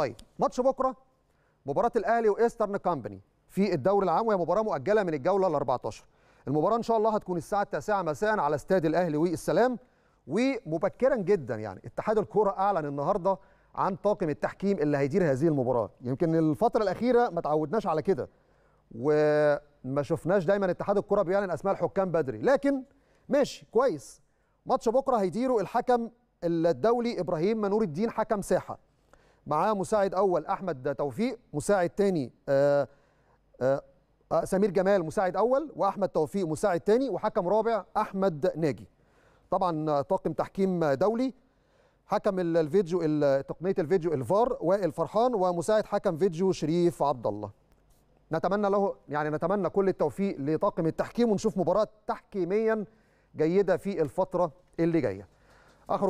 طيب ماتش بكره مباراه الاهلي وايسترن كامباني في الدوري العام وهي مباراه مؤجله من الجوله ال 14 المباراه ان شاء الله هتكون الساعه 9 مساء على استاد الاهلي والسلام ومبكرا جدا يعني اتحاد الكوره اعلن النهارده عن طاقم التحكيم اللي هيدير هذه المباراه يمكن الفتره الاخيره ما تعودناش على كده وما شفناش دايما اتحاد الكوره بيعلن اسماء الحكام بدري لكن ماشي كويس ماتش بكره هيديره الحكم الدولي ابراهيم منور الدين حكم ساحه معاه مساعد اول احمد توفيق مساعد ثاني آه، آه، آه، سمير جمال مساعد اول واحمد توفيق مساعد ثاني وحكم رابع احمد ناجي طبعا طاقم تحكيم دولي حكم الفيديو تقنيه الفيديو الفار وائل فرحان ومساعد حكم فيديو شريف عبد الله نتمنى له يعني نتمنى كل التوفيق لطاقم التحكيم ونشوف مباراه تحكيميا جيده في الفتره اللي جايه اخرج